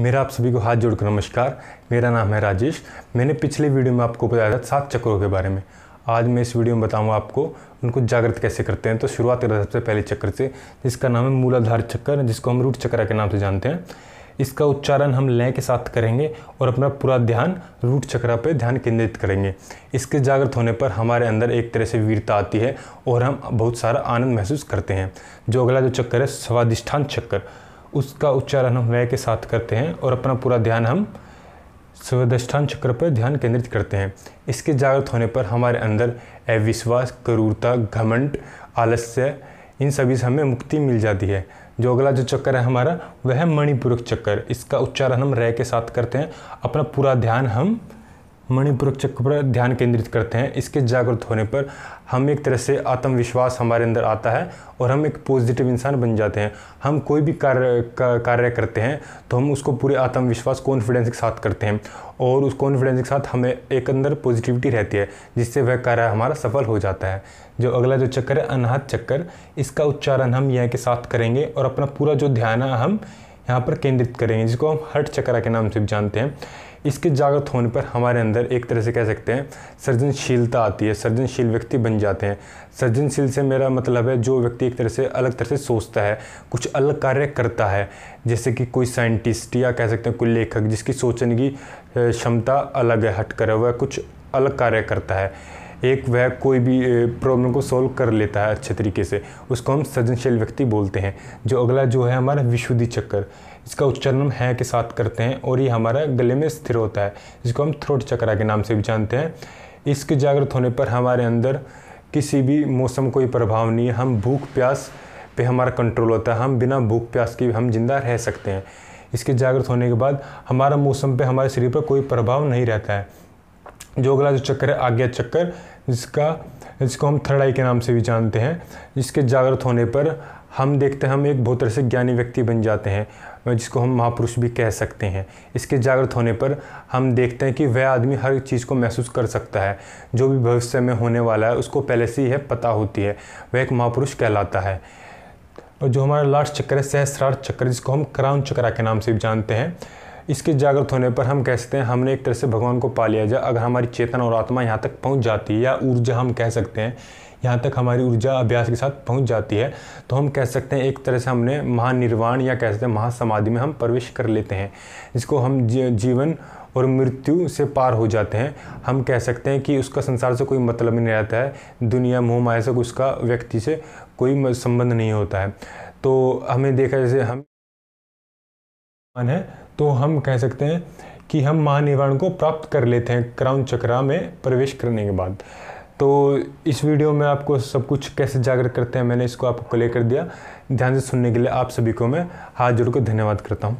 मेरा आप सभी को हाथ जोड़कर नमस्कार मेरा नाम है राजेश मैंने पिछले वीडियो में आपको बताया था सात चक्रों के बारे में आज मैं इस वीडियो में बताऊंगा आपको उनको जागृत कैसे करते हैं तो शुरुआत करते हैं सबसे पहले चक्र से जिसका नाम है मूलाधार चक्कर जिसको हम रूट चक्र के नाम से जानते हैं इसका उच्चारण हम लय के साथ करेंगे और अपना पूरा ध्यान रूट चक्र पर ध्यान केंद्रित करेंगे इसके जागृत होने पर हमारे अंदर एक तरह से वीरता आती है और हम बहुत सारा आनंद महसूस करते हैं जो अगला जो चक्कर है स्वादिष्ठान चक्कर उसका उच्चारण हम वह के साथ करते हैं और अपना पूरा ध्यान हम स्वदिष्ठान चक्र पर ध्यान केंद्रित करते हैं इसके जागृत होने पर हमारे अंदर अविश्वास क्रूरता घमंड आलस्य इन सभी से हमें मुक्ति मिल जाती है जो अगला जो चक्कर है हमारा वह है मणिपूरक चक्कर इसका उच्चारण हम रह के साथ करते हैं अपना पूरा ध्यान हम मणिपुर चक्र पर ध्यान केंद्रित करते हैं इसके जागृत होने पर हम एक तरह से आत्मविश्वास हमारे अंदर आता है और हम एक पॉजिटिव इंसान बन जाते हैं हम कोई भी कार्य कार्य करते हैं तो हम उसको पूरे आत्मविश्वास कॉन्फिडेंस के साथ करते हैं और उस कॉन्फिडेंस के साथ हमें एक अंदर पॉजिटिविटी रहती है जिससे वह कार्य हमारा सफल हो जाता है जो अगला जो चक्कर है अनाहत चक्कर इसका उच्चारण हम यह के साथ करेंगे और अपना पूरा जो ध्यान है हम यहाँ पर केंद्रित करेंगे जिसको हम हट चक्रा के नाम से भी जानते हैं इसके जागृत होने पर हमारे अंदर एक तरह से कह सकते हैं सृजनशीलता आती है सृजनशील व्यक्ति बन जाते हैं सृजनशील से मेरा मतलब है जो व्यक्ति एक तरह से अलग तरह से सोचता है कुछ अलग कार्य करता है जैसे कि कोई साइंटिस्ट या कह सकते हैं कोई लेखक जिसकी सोचने की क्षमता अलग है हटकर वह कुछ अलग कार्य करता है एक वह कोई भी प्रॉब्लम को सॉल्व कर लेता है अच्छे तरीके से उसको हम सृजनशील व्यक्ति बोलते हैं जो अगला जो है हमारा विशुद्धि चक्कर इसका उच्चारण हम है के साथ करते हैं और ये हमारा गले में स्थिर होता है जिसको हम थ्रोट चक्रा के नाम से भी जानते हैं इसके जागृत होने पर हमारे अंदर किसी भी मौसम कोई प्रभाव नहीं है हम भूख प्यास पे हमारा कंट्रोल होता है हम बिना भूख प्यास के हम जिंदा रह सकते हैं इसके जागृत होने के बाद हमारा मौसम पे हमारे शरीर पर कोई प्रभाव नहीं रहता है अगला जो चक्कर है आज्ञा चक्कर जिसका जिसको हम थर्ड आई के नाम से भी जानते हैं जिसके जागृत होने पर हम देखते हैं हम एक बहुत तरह से ज्ञानी व्यक्ति बन जाते हैं जिसको हम महापुरुष भी कह सकते हैं इसके जागृत होने पर हम देखते हैं कि वह आदमी हर चीज़ को महसूस कर सकता है जो भी भविष्य में होने वाला है उसको पहले से ही है पता होती है वह एक महापुरुष कहलाता है और जो हमारा लास्ट चक्कर है सहस्रार्थ चक्र जिसको हम क्राउन चक्रा के नाम से भी जानते हैं इसके जागृत होने पर हम कह सकते हैं हमने एक तरह से भगवान को पा लिया जाए अगर हमारी चेतना और आत्मा यहाँ तक पहुँच जाती है या ऊर्जा हम कह सकते हैं यहाँ तक हमारी ऊर्जा अभ्यास के साथ पहुँच जाती है तो हम कह सकते हैं एक तरह से हमने महानिर्वाण या कह सकते हैं महासमाधि में हम प्रवेश कर लेते हैं जिसको हम जीवन और मृत्यु से पार हो जाते हैं हम कह सकते हैं कि उसका संसार से कोई मतलब नहीं रहता है दुनिया मोह माया से उसका व्यक्ति से कोई संबंध नहीं होता है तो हमें देखा जैसे हम मान है तो हम कह सकते हैं कि हम महानिर्वाण को प्राप्त कर लेते हैं क्राउन चक्रा में प्रवेश करने के बाद तो इस वीडियो में आपको सब कुछ कैसे जागृत करते हैं मैंने इसको आपको क्लियर कर दिया ध्यान से सुनने के लिए आप सभी को मैं हाथ जोड़कर धन्यवाद करता हूँ